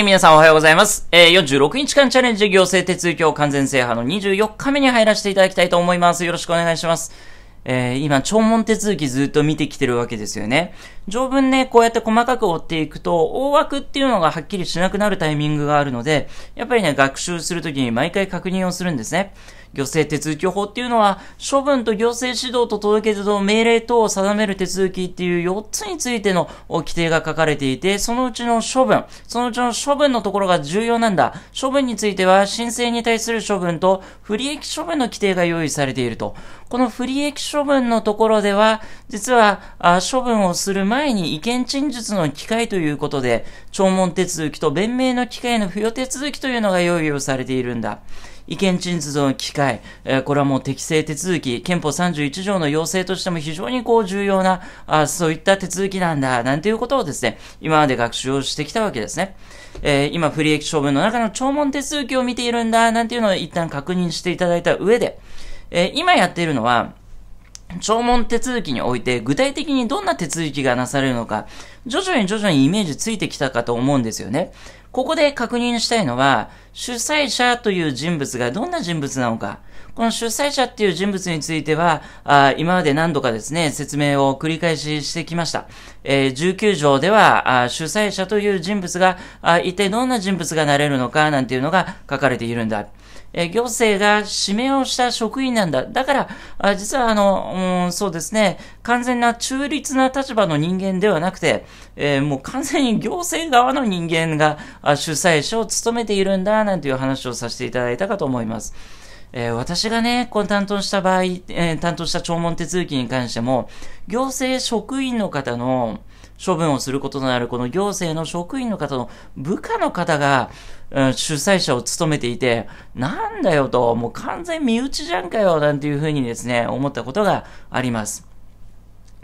い、皆さんおはようございます。えー、46日間チャレンジ行政手続きを完全制覇の24日目に入らせていただきたいと思います。よろしくお願いします。えー、今、聴聞手続きずっと見てきてるわけですよね。条文ね、こうやって細かく追っていくと、大枠っていうのがはっきりしなくなるタイミングがあるので、やっぱりね、学習するときに毎回確認をするんですね。行政手続き法っていうのは、処分と行政指導と届け出と命令等を定める手続きっていう4つについての規定が書かれていて、そのうちの処分、そのうちの処分のところが重要なんだ。処分については、申請に対する処分と不利益処分の規定が用意されていると。この不利益処分のところでは、実は、あ処分をする前に意見陳述の機会ということで、聴聞手続きと弁明の機会の付与手続きというのが用意をされているんだ。意見陳述の機会、えー、これはもう適正手続き、憲法31条の要請としても非常にこう重要な、あそういった手続きなんだ、なんていうことをですね、今まで学習をしてきたわけですね。えー、今、不利益処分の中の聴聞手続きを見ているんだ、なんていうのを一旦確認していただいた上で、えー、今やっているのは、聴聞手続きにおいて具体的にどんな手続きがなされるのか、徐々に徐々にイメージついてきたかと思うんですよね。ここで確認したいのは、主催者という人物がどんな人物なのか。この主催者っていう人物については、あ今まで何度かですね、説明を繰り返ししてきました。えー、19条ではあ、主催者という人物があ一体どんな人物がなれるのかなんていうのが書かれているんだ。え行政が指名をした職員なんだ。だから、あ実はあの、うん、そうですね、完全な中立な立場の人間ではなくて、えー、もう完全に行政側の人間が主催者を務めているんだ、なんていう話をさせていただいたかと思います。えー、私がね、こ担当した場合、えー、担当した聴聞手続きに関しても、行政職員の方の処分をすることのあるこの行政の職員の方の部下の方が、うん、主催者を務めていて、なんだよと、もう完全身内じゃんかよ、なんていうふうにですね、思ったことがあります。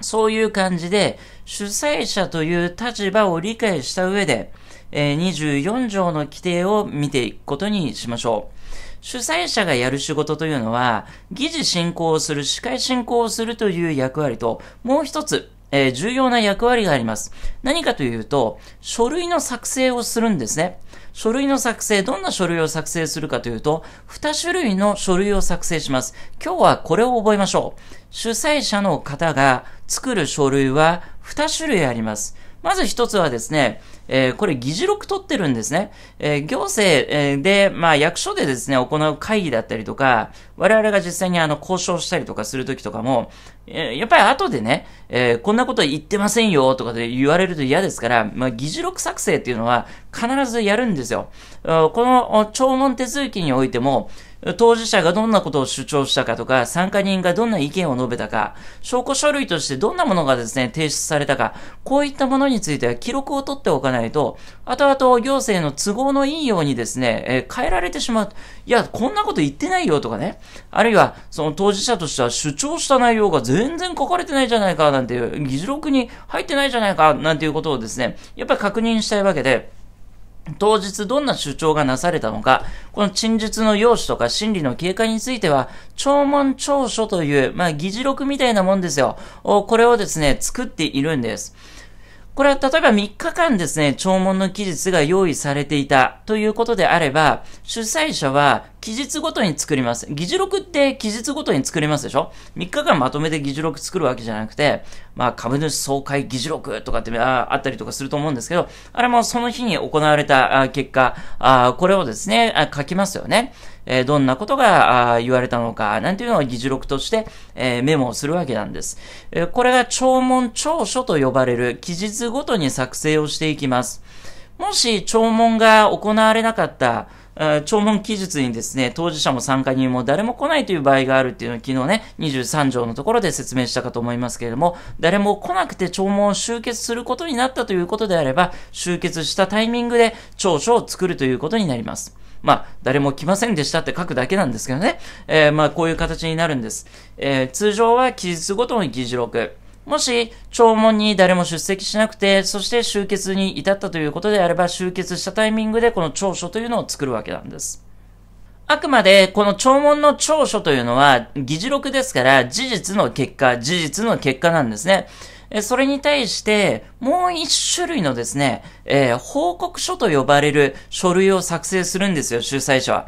そういう感じで、主催者という立場を理解した上で、え24条の規定を見ていくことにしましょう。主催者がやる仕事というのは、議事進行をする、司会進行をするという役割と、もう一つ、えー、重要な役割があります。何かというと、書類の作成をするんですね。書類の作成、どんな書類を作成するかというと、2種類の書類を作成します。今日はこれを覚えましょう。主催者の方が作る書類は2種類あります。まず一つはですね、えー、これ議事録取ってるんですね。えー、行政で、まあ役所でですね、行う会議だったりとか、我々が実際にあの交渉したりとかするときとかも、えー、やっぱり後でね、えー、こんなこと言ってませんよとかで言われると嫌ですから、まあ議事録作成っていうのは必ずやるんですよ。この聴聞手続きにおいても、当事者がどんなことを主張したかとか、参加人がどんな意見を述べたか、証拠書類としてどんなものがですね、提出されたか、こういったものについては記録を取っておかないと、後々行政の都合のいいようにですね、えー、変えられてしまう。いや、こんなこと言ってないよとかね。あるいは、その当事者としては主張した内容が全然書かれてないじゃないか、なんていう、議事録に入ってないじゃないか、なんていうことをですね、やっぱり確認したいわけで、当日どんな主張がなされたのか、この陳述の要旨とか審理の経過については、聴聞聴書という、まあ、議事録みたいなもんですよ。これをですね、作っているんです。これは例えば3日間ですね、聴聞の期日が用意されていたということであれば、主催者は期日ごとに作ります。議事録って期日ごとに作りますでしょ ?3 日間まとめて議事録作るわけじゃなくて、まあ、株主総会議事録とかってあったりとかすると思うんですけど、あれもその日に行われた結果、あこれをですね、書きますよね。えどんなことが言われたのか、なんていうのを議事録として、えメモをするわけなんです。えこれが弔問調書と呼ばれる期日ごとに作成をしていきます。もし聴聞が行われなかった、弔問記述にですね、当事者も参加人も誰も来ないという場合があるっていうのを昨日ね、23条のところで説明したかと思いますけれども、誰も来なくて弔問を集結することになったということであれば、集結したタイミングで調書を作るということになります。まあ、誰も来ませんでしたって書くだけなんですけどね。えー、まあ、こういう形になるんです。えー、通常は期日ごとの議事録。もし、弔問に誰も出席しなくて、そして集結に至ったということであれば、集結したタイミングでこの長所というのを作るわけなんです。あくまで、この聴聞の長所というのは、議事録ですから、事実の結果、事実の結果なんですね。それに対して、もう一種類のですね、えー、報告書と呼ばれる書類を作成するんですよ、主催者は。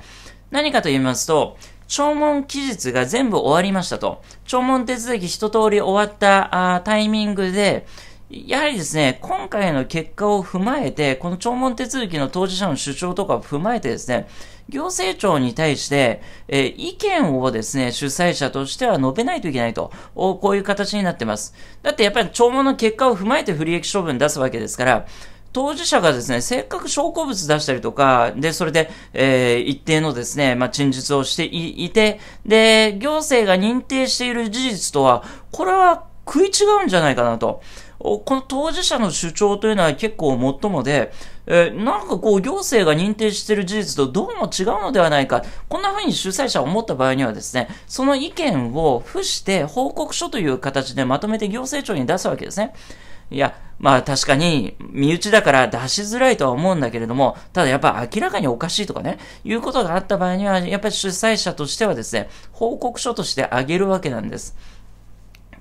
何かと言いますと、聴聞期日が全部終わりましたと。聴聞手続き一通り終わったタイミングで、やはりですね、今回の結果を踏まえて、この聴聞手続きの当事者の主張とかを踏まえてですね、行政庁に対して、えー、意見をですね、主催者としては述べないといけないと、こういう形になってます。だってやっぱり聴聞の結果を踏まえて不利益処分出すわけですから、当事者がですね、せっかく証拠物出したりとか、で、それで、えー、一定のですね、まあ、陳述をしていて、で、行政が認定している事実とは、これは食い違うんじゃないかなと。この当事者の主張というのは結構もっともで、えー、なんかこう行政が認定している事実とどうも違うのではないか、こんな風に主催者を思った場合にはですね、その意見を付して報告書という形でまとめて行政庁に出すわけですね。いや、まあ確かに身内だから出しづらいとは思うんだけれども、ただやっぱ明らかにおかしいとかね、いうことがあった場合には、やっぱり主催者としてはですね、報告書としてあげるわけなんです。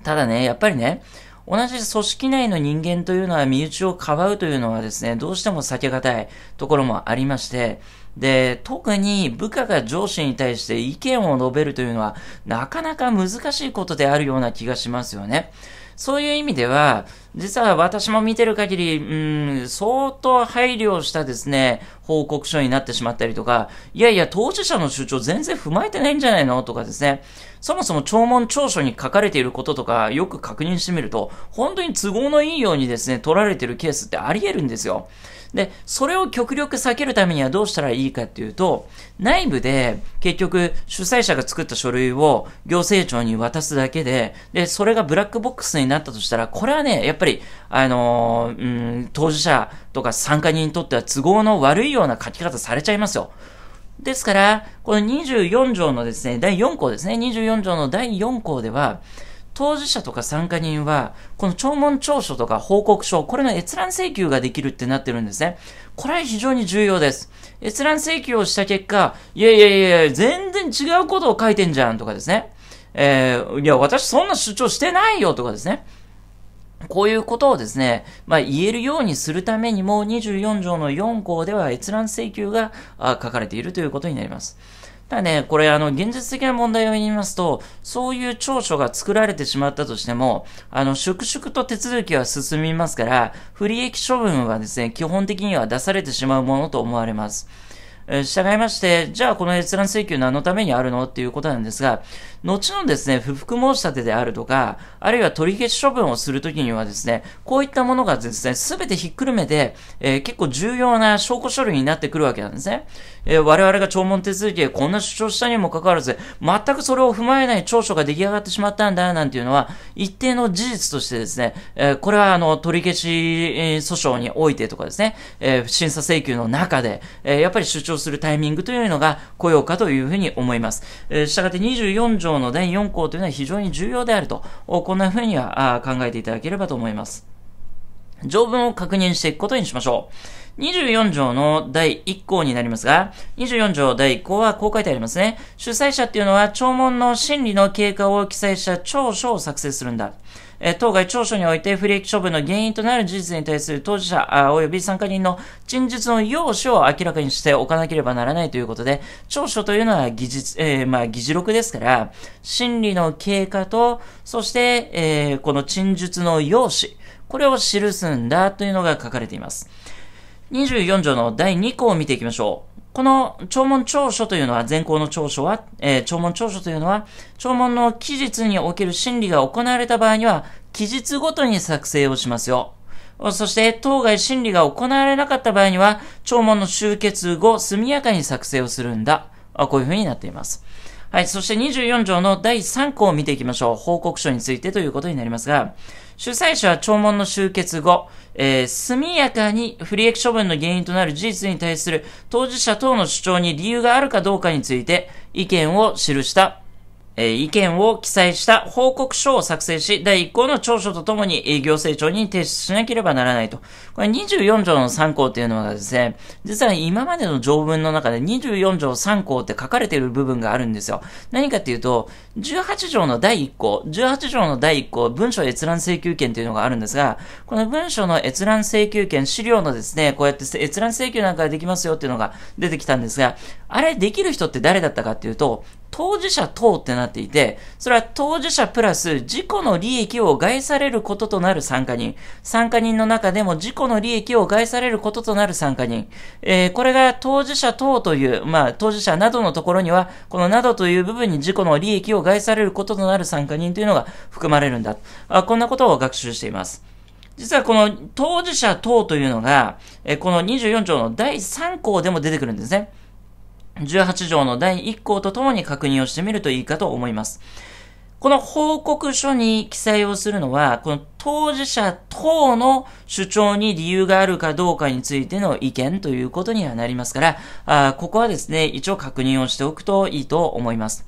ただね、やっぱりね、同じ組織内の人間というのは身内をかばうというのはですね、どうしても避けがたいところもありまして、で、特に部下が上司に対して意見を述べるというのは、なかなか難しいことであるような気がしますよね。そういう意味では、実は私も見てる限り、うん、相当配慮したですね、報告書になってしまったりとか、いやいや、当事者の主張全然踏まえてないんじゃないのとかですね、そもそも聴聞調書に書かれていることとか、よく確認してみると、本当に都合のいいようにですね、取られてるケースってあり得るんですよ。で、それを極力避けるためにはどうしたらいいかっていうと、内部で結局主催者が作った書類を行政庁に渡すだけで、で、それがブラックボックスになったとしたら、これはね、やっぱりり、あのー、うん、当事者とか参加人にとっては都合の悪いような書き方されちゃいますよ。ですから、この24条のですね、第4項ですね、24条の第4項では、当事者とか参加人は、この聴聞調書とか報告書、これの閲覧請求ができるってなってるんですね。これは非常に重要です。閲覧請求をした結果、いやいやいや、全然違うことを書いてんじゃんとかですね。えー、いや、私そんな主張してないよとかですね。こういうことをですね、まあ、言えるようにするためにも24条の4項では閲覧請求が書かれているということになります。ただね、これあの、現実的な問題を言いますと、そういう長所が作られてしまったとしても、あの、粛々と手続きは進みますから、不利益処分はですね、基本的には出されてしまうものと思われます。従いまして、じゃあこの閲覧請求何のためにあるのっていうことなんですが、後のですね、不服申し立てであるとか、あるいは取り消し処分をするときにはですね、こういったものがですね、すべてひっくるめて、えー、結構重要な証拠書類になってくるわけなんですね。えー、我々が聴聞手続きでこんな主張したにもかかわらず、全くそれを踏まえない調書が出来上がってしまったんだ、なんていうのは、一定の事実としてですね、えー、これはあの、取り消し訴訟においてとかですね、え審査請求の中で、えやっぱり主張するタイミングというのが来ようかというふうに思います。えー、したがって24条条の第4項というのは非常に重要であると、こんな風には考えていただければと思います。条文を確認していくことにしましょう。24条の第1項になりますが、24条第1項はこう書いてありますね。主催者っていうのは、聴聞の真理の経過を記載した聴書を作成するんだ。え当該調書において不利益処分の原因となる事実に対する当事者及び参加人の陳述の要旨を明らかにしておかなければならないということで、調書というのは議事、えー、まあ、議事録ですから、審理の経過と、そして、えー、この陳述の要旨、これを記すんだというのが書かれています。24条の第2項を見ていきましょう。この弔問調書というのは、前項の長所は、えー、長文長というのは、弔問の期日における審理が行われた場合には、期日ごとに作成をしますよ。そして、当該審理が行われなかった場合には、聴聞の終結後、速やかに作成をするんだ。こういうふうになっています。はい。そして24条の第3項を見ていきましょう。報告書についてということになりますが、主催者は聴聞の終結後、えー、速やかに不利益処分の原因となる事実に対する当事者等の主張に理由があるかどうかについて意見を記したえ意見を記載した報告書を作成し、第1項の長所とともに、え行政庁に提出しなければならないと。これ24条の3項っていうのがですね、実は今までの条文の中で24条3項って書かれている部分があるんですよ。何かっていうと、18条の第1項、18条の第1項、文書閲覧請求権というのがあるんですが、この文書の閲覧請求権、資料のですね、こうやって閲覧請求なんかができますよっていうのが出てきたんですが、あれできる人って誰だったかっていうと、当事者等ってなっていて、それは当事者プラス自己の利益を害されることとなる参加人。参加人の中でも事故の利益を害されることとなる参加人。えー、これが当事者等という、まあ当事者などのところには、このなどという部分に自己の利益を害されることとなる参加人というのが含まれるんだ。あこんなことを学習しています。実はこの当事者等というのが、えー、この24条の第3項でも出てくるんですね。18条の第1項とともに確認をしてみるといいかと思います。この報告書に記載をするのは、この当事者等の主張に理由があるかどうかについての意見ということにはなりますから、あここはですね、一応確認をしておくといいと思います。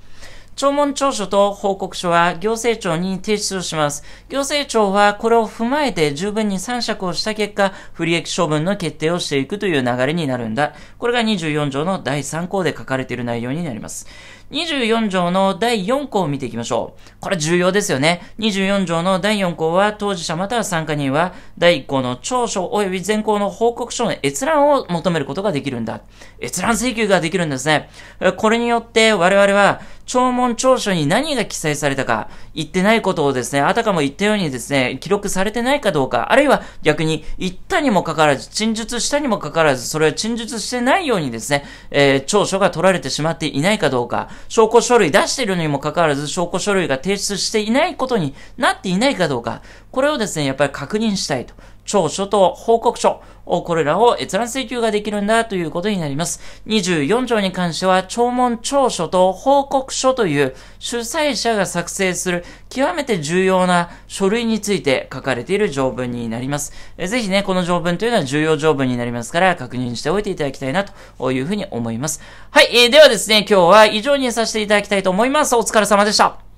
聴聞調書と報告書は行政庁に提出をします。行政庁はこれを踏まえて十分に参酌をした結果、不利益処分の決定をしていくという流れになるんだ。これが24条の第3項で書かれている内容になります。24条の第4項を見ていきましょう。これ重要ですよね。24条の第4項は当事者または参加人は第1項の調書及び全項の報告書の閲覧を求めることができるんだ。閲覧請求ができるんですね。これによって我々は聴聞調書に何が記載されたか、言ってないことをですね、あたかも言ったようにですね、記録されてないかどうか、あるいは逆に言ったにもかかわらず、陳述したにもかかわらず、それは陳述してないようにですね、えー、調書が取られてしまっていないかどうか、証拠書類出しているにもかかわらず、証拠書類が提出していないことになっていないかどうか、これをですね、やっぱり確認したいと。調書と報告書、これらを閲覧請求ができるんだということになります。24条に関しては、聴聞調書と報告書という主催者が作成する極めて重要な書類について書かれている条文になります。えぜひね、この条文というのは重要条文になりますから、確認しておいていただきたいなというふうに思います。はい、えー、ではですね、今日は以上にさせていただきたいと思います。お疲れ様でした。